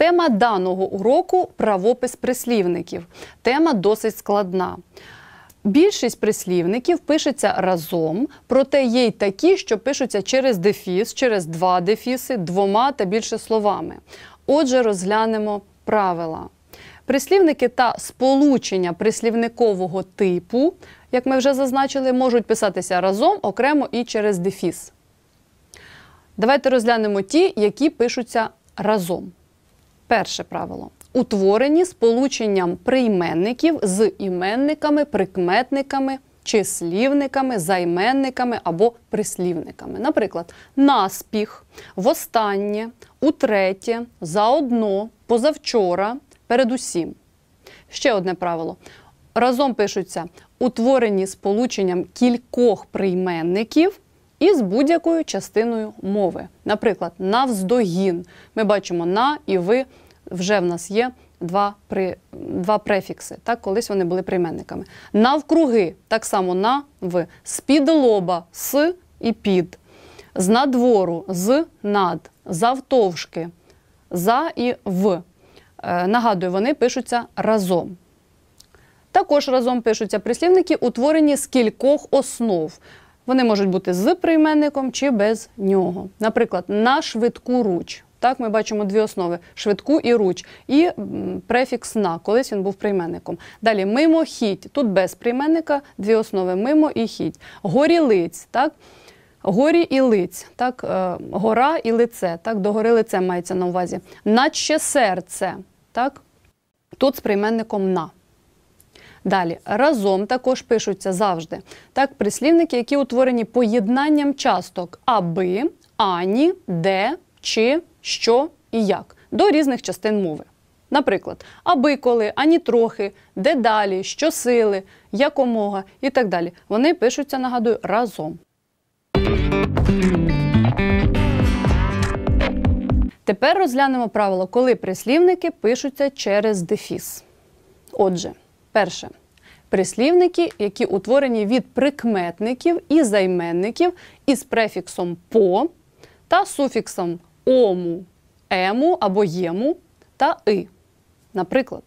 Тема даного уроку правопис прислівників. Тема досить складна. Більшість прислівників пишеться разом, проте є й такі, що пишуться через дефіс, через два дефіси, двома та більше словами. Отже, розглянемо правила. Прислівники та сполучення прислівникового типу, як ми вже зазначили, можуть писатися разом окремо і через дефіс. Давайте розглянемо ті, які пишуться разом. Перше правило. Утворені сполученням прийменників з іменниками, прикметниками, числівниками, займенниками або прислівниками. Наприклад, наспіх, востаннє, утретє, заодно, позавчора, передусім. Ще одне правило. Разом пишуться утворені сполученням кількох прийменників із будь-якою частиною мови. Наприклад, навздогін. Ми бачимо на і ви вже в нас є два при, два префікси. Так, Колись вони були прийменниками. Навкруги так само на в, з-під лоба с і під, з надвору з над, завтовшки, за і в. Е, нагадую, вони пишуться разом. Також разом пишуться прислівники, утворені з кількох основ. Вони можуть бути з прийменником чи без нього. Наприклад, на швидку руч. Так, ми бачимо дві основи: швидку і руч, і префікс на колись він був прийменником. Далі мимохідь. Тут без прийменника дві основи мимо і хідь. Горілиць, так. Горі і лиць, так, е, гора і лице, так, до гори лице мається на увазі. Наче серце, так, тут з прийменником на. Далі разом також пишуться завжди. Так, прислівники, які утворені поєднанням часток аби, ані, де, чи, що і як до різних частин мови. Наприклад, аби коли, ані трохи, де далі, що сили, якомога і так далі. Вони пишуться, нагадую, разом. Тепер розглянемо правило, коли прислівники пишуться через дефіс. Отже. Перше. Прислівники, які утворені від прикметників і займенників із префіксом по та суфіксом ому, ему або єму та и. Наприклад,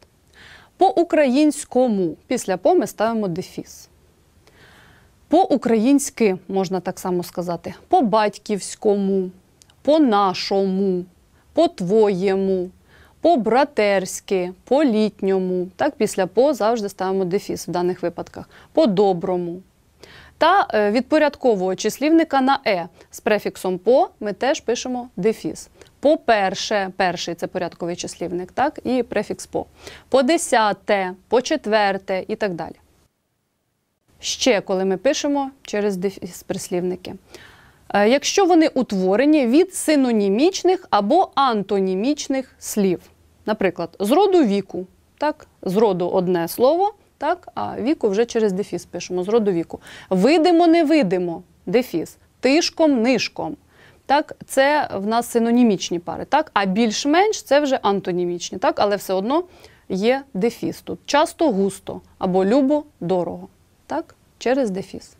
по українському після по ми ставимо дефіс. По-українськи можна так само сказати, по-батьківському, по-нашому, по-твоєму, по-братерськи, по-літньому, так після по завжди ставимо дефіс в даних випадках, по-доброму. Та е, відпорядкового числівника на е з префіксом по ми теж пишемо дефіс. По-перше, перший це порядковий числівник, так, і префікс по. По десяте, по четверте і так далі. Ще коли ми пишемо через дефіс прислівники. Е, якщо вони утворені від синонімічних або антонімічних слів. Наприклад, з роду віку, так, з роду одне слово, так, а віку вже через дефіс пишемо, з роду віку. Видимо, не видимо, дефіс, тишком, нишком. Так, Це в нас синонімічні пари, так, а більш-менш це вже антонімічні, так, але все одно є дефіс тут. Часто густо або любо дорого. Так, через дефіс.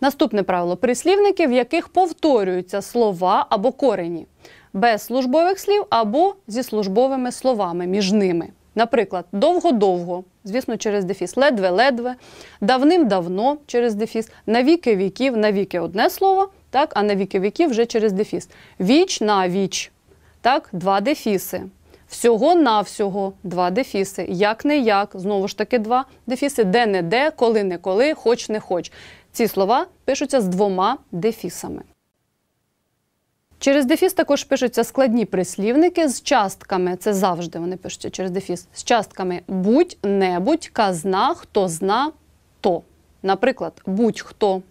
Наступне правило прислівники, в яких повторюються слова або корені без службових слів або зі службовими словами між ними. Наприклад, довго-довго, звісно, через дефіс, ледве-ледве, давним-давно через дефіс, навіки віків, навіки одне слово, так, а навіки віків вже через дефіс. Віч на віч, так, два дефіси. Всього-навсього два дефіси. Як не як, знову ж таки, два дефіси, де не де, коли не коли, хоч не хоч. Ці слова пишуться з двома дефісами. Через Дефіс також пишуться складні прислівники з частками. Це завжди вони пишуться через Дефіс. З частками будь-небудь, казна, хто зна то. Наприклад, будь-хто,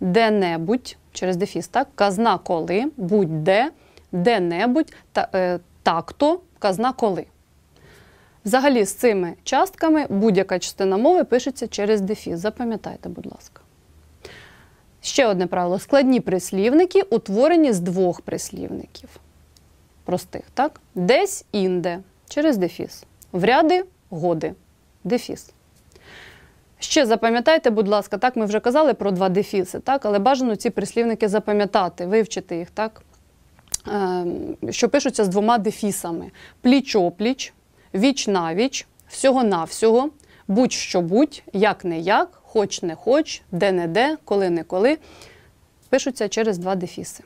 де-небудь через Дефіс, так, казна коли, будь-де, де-небудь, та, е, так-то, казна коли. Взагалі, з цими частками будь-яка частина мови пишеться через Дефіс. Запам'ятайте, будь ласка. Ще одне правило: складні прислівники утворені з двох прислівників. Простих, так? Десь інде через дефіс. Вряди годи. Дефіс. Ще запам'ятайте, будь ласка, так, ми вже казали про два дефіси, так, але бажано ці прислівники запам'ятати, вивчити їх, так? Ем, що пишуться з двома дефісами: пліч-опліч, віч навіч всього-навсього, будь-що будь, як не як, хоч не хоч, де-не-де, коли-не-коли, пишуться через два дефіси.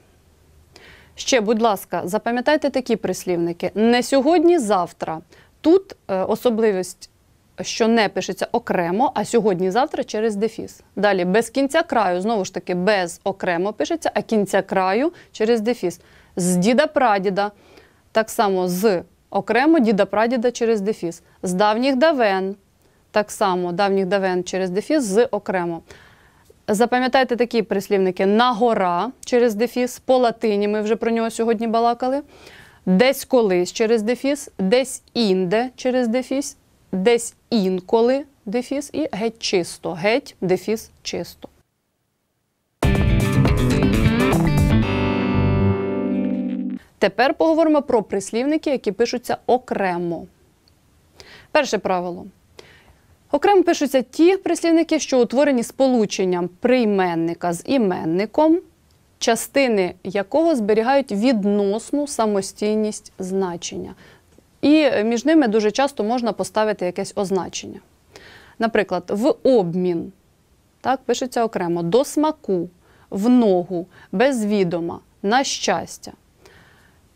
Ще, будь ласка, запам'ятайте такі прислівники: не сьогодні, завтра. Тут е, особливість, що не пишеться окремо, а сьогодні-завтра через дефіс. Далі без кінця краю, знову ж таки, без окремо пишеться, а кінця краю через дефіс. З діда-прадіда. Так само з окремо діда-прадіда через дефіс, з давніх давен так само давніх давен через дефіс з окремо. Запам'ятайте такі прислівники: нагора через дефіс, по латині ми вже про нього сьогодні балакали. Десь колись через дефіс, десь інде через дефіс, десь інколи дефіс і геть чисто. Геть дефіс чисто. Тепер поговоримо про прислівники, які пишуться окремо. Перше правило. Окремо пишуться ті прислівники, що утворені сполученням прийменника з іменником, частини якого зберігають відносну самостійність значення. І між ними дуже часто можна поставити якесь означення. Наприклад, в обмін так, пишеться окремо до смаку, в ногу, без відома, на щастя.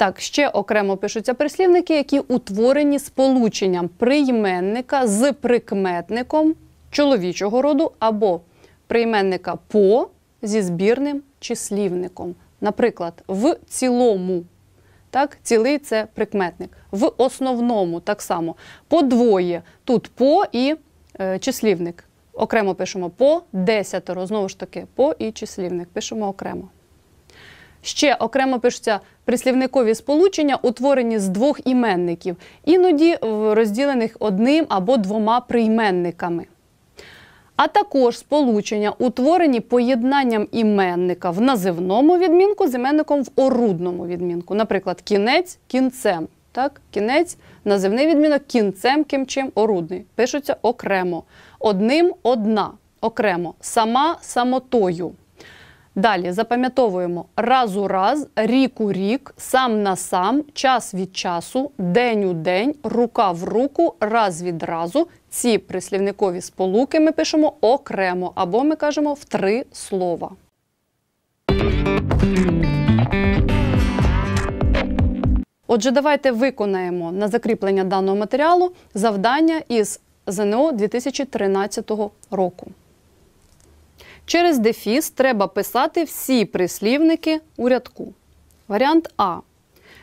Так, ще окремо пишуться прислівники, які утворені сполученням прийменника з прикметником чоловічого роду або прийменника по зі збірним числівником. Наприклад, в цілому. Так, цілий це прикметник. В основному так само по двоє. Тут по і е, числівник. Окремо пишемо по десятеро. Знову ж таки, по і числівник. Пишемо окремо. Ще окремо пишуться прислівникові сполучення, утворені з двох іменників, іноді розділених одним або двома прийменниками. А також сполучення, утворені поєднанням іменника в називному відмінку з іменником в орудному відмінку. Наприклад, кінець кінцем. Так? Кінець, називний відмінок кінцем кимчим орудний. Пишуться окремо. Одним одна. Окремо. Сама самотою. Далі запам'ятовуємо раз у раз, рік у рік, сам на сам, час від часу, день у день, рука в руку, раз від разу. Ці прислівникові сполуки ми пишемо окремо або ми кажемо в три слова. Отже, давайте виконаємо на закріплення даного матеріалу завдання із ЗНО 2013 року. Через дефіс треба писати всі прислівники у рядку. Варіант А.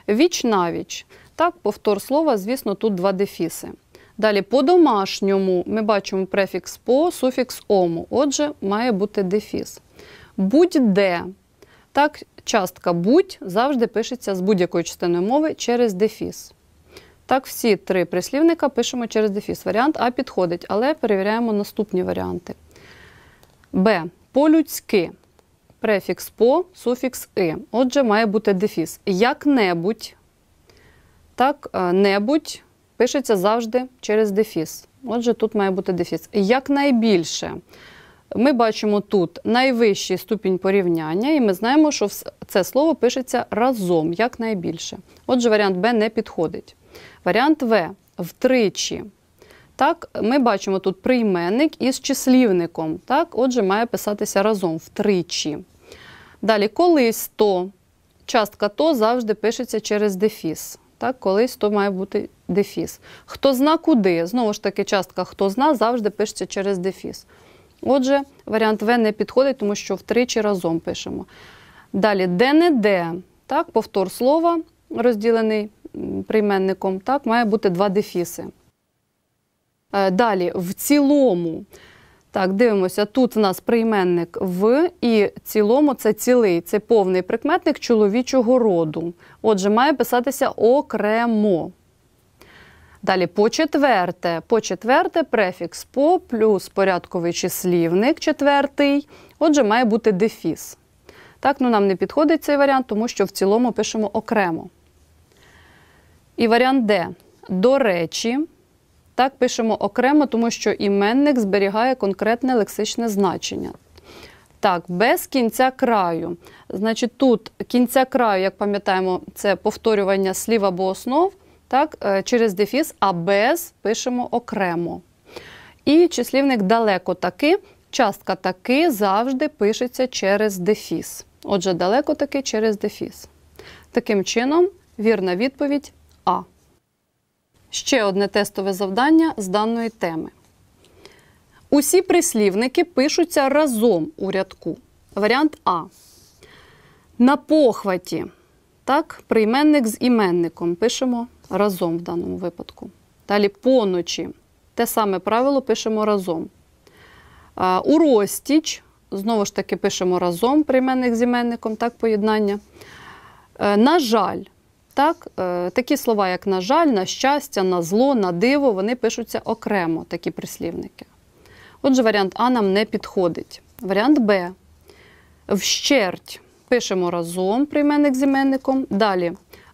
Віч навіч. Так, повтор слова, звісно, тут два дефіси. Далі по-домашньому ми бачимо префікс по, суфікс ому. Отже, має бути дефіс. Будь-де. Так, частка будь завжди пишеться з будь-якої частиною мови через дефіс. Так, всі три прислівника пишемо через дефіс. Варіант А підходить, але перевіряємо наступні варіанти. Б. По-людськи. Префікс по, суфікс и. Отже, має бути дефіс. Як-небудь. Так, е, небудь пишеться завжди через дефіс. Отже, тут має бути дефіс. Якнайбільше. Ми бачимо тут найвищий ступінь порівняння, і ми знаємо, що це слово пишеться разом якнайбільше. Отже, варіант Б не підходить. Варіант В втричі. Так, Ми бачимо тут прийменник із числівником. Так, Отже, має писатися разом втричі. Далі, колись то, частка то завжди пишеться через дефіс. Так, Колись то має бути дефіс. Хто зна куди? Знову ж таки, частка хто зна завжди пишеться через дефіс. Отже, варіант В не підходить, тому що втричі разом пишемо. Далі де-не-де. Так, Повтор слова розділений прийменником. Так, має бути два дефіси. Е, далі, в цілому, так, дивимося, тут у нас прийменник в і цілому це цілий, це повний прикметник чоловічого роду. Отже, має писатися окремо. Далі по четверте. По четверте префікс по плюс порядковий числівник четвертий. Отже, має бути дефіс. Так, ну нам не підходить цей варіант, тому що в цілому пишемо окремо. І варіант Д. До речі. Так пишемо окремо, тому що іменник зберігає конкретне лексичне значення. Так, без кінця краю. Значить, тут кінця краю, як пам'ятаємо, це повторювання слів або основ. Так, е, через дефіс, а без пишемо окремо. І числівник далеко таки. Частка таки завжди пишеться через дефіс. Отже, далеко таки через дефіс. Таким чином, вірна відповідь А. Ще одне тестове завдання з даної теми. Усі прислівники пишуться разом у рядку. Варіант А. На похваті. Так, прийменник з іменником пишемо разом в даному випадку. Далі поночі. Те саме правило пишемо разом. У розтіч, знову ж таки, пишемо разом прийменник з іменником, так, поєднання. Е, на жаль, так, е, Такі слова, як на жаль, на щастя, на зло, на диво, вони пишуться окремо, такі прислівники. Отже, варіант А нам не підходить. Варіант Б. Вщерть пишемо разом прийменник з іменником. Далі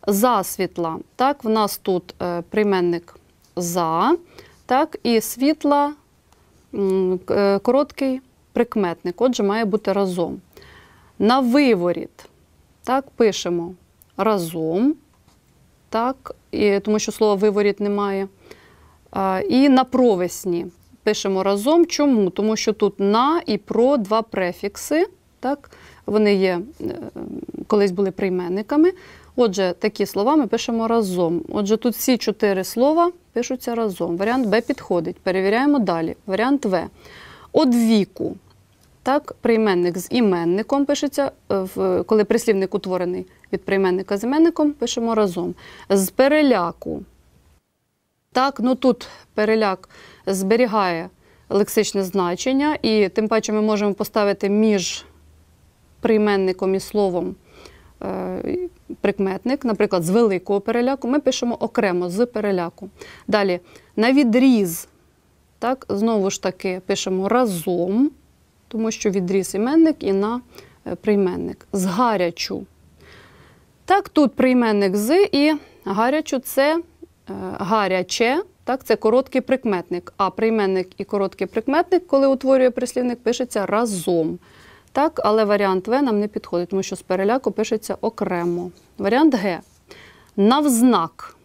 засвітла. Так, в нас тут е, прийменник за, так, і світла е, короткий прикметник. Отже, має бути разом. На виворіт. Так, пишемо разом так, і, тому що слова виворіт немає. А, І на провесні пишемо разом. Чому? Тому що тут на і про два префікси. так, Вони є, е, колись були прийменниками. Отже, такі слова ми пишемо разом. Отже, тут всі чотири слова пишуться разом. Варіант Б підходить. Перевіряємо далі. Варіант В. Од віку. Так, прийменник з іменником пишеться, е, коли прислівник утворений під прийменника з іменником пишемо разом. З переляку. Так, ну тут переляк зберігає лексичне значення, і тим паче ми можемо поставити між прийменником і словом е, прикметник, наприклад, з великого переляку, ми пишемо окремо з переляку. Далі на відріз. Так, Знову ж таки, пишемо разом, тому що відріз іменник і на е, прийменник. З гарячу. Так, тут прийменник з і гарячу це е, гаряче. Так, це короткий прикметник. А прийменник і короткий прикметник, коли утворює прислівник, пишеться разом. Так, але варіант В нам не підходить, тому що з переляку пишеться окремо. Варіант Г. Навзнак.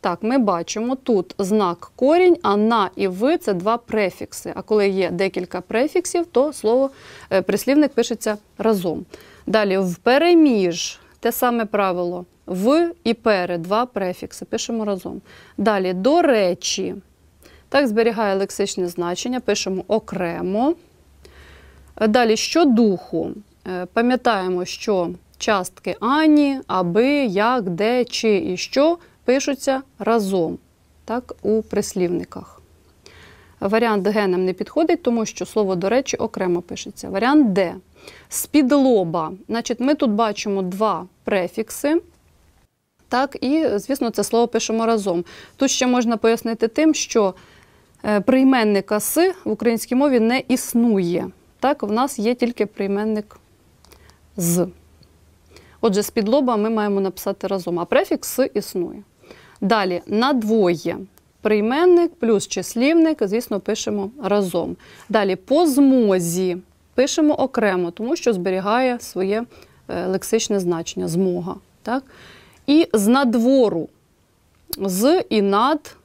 Так, ми бачимо тут знак корінь, а на і в це два префікси. А коли є декілька префіксів, то слово е, прислівник пишеться разом. Далі в переміж те саме правило в і пере, два префікси. Пишемо разом. Далі до речі. Так, зберігає лексичне значення, пишемо окремо. Далі що духу. Е, пам'ятаємо, що частки ані, аби, як, де, чи і що пишуться разом. Так, у прислівниках. Варіант генам не підходить, тому що слово до речі окремо пишеться. Варіант «де». З-під лоба, значить, ми тут бачимо два префікси. Так, і, звісно, це слово пишемо разом. Тут ще можна пояснити тим, що е, прийменника «с» в українській мові не існує. Так, в нас є тільки прийменник з. Отже, з-під лоба ми маємо написати разом, а префікс «с» існує. Далі надвоє прийменник плюс числівник, звісно, пишемо разом. Далі по змозі пишемо окремо, тому що зберігає своє е, лексичне значення, змога. Так? І з надвору, з і над,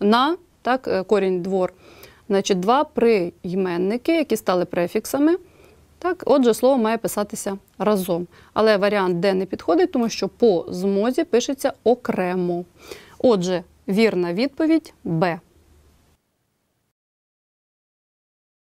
на так, е, корінь двор. Значить, Два прийменники, які стали префіксами. Так, Отже, слово має писатися разом. Але варіант «де» не підходить, тому що по змозі пишеться окремо. Отже, вірна відповідь Б.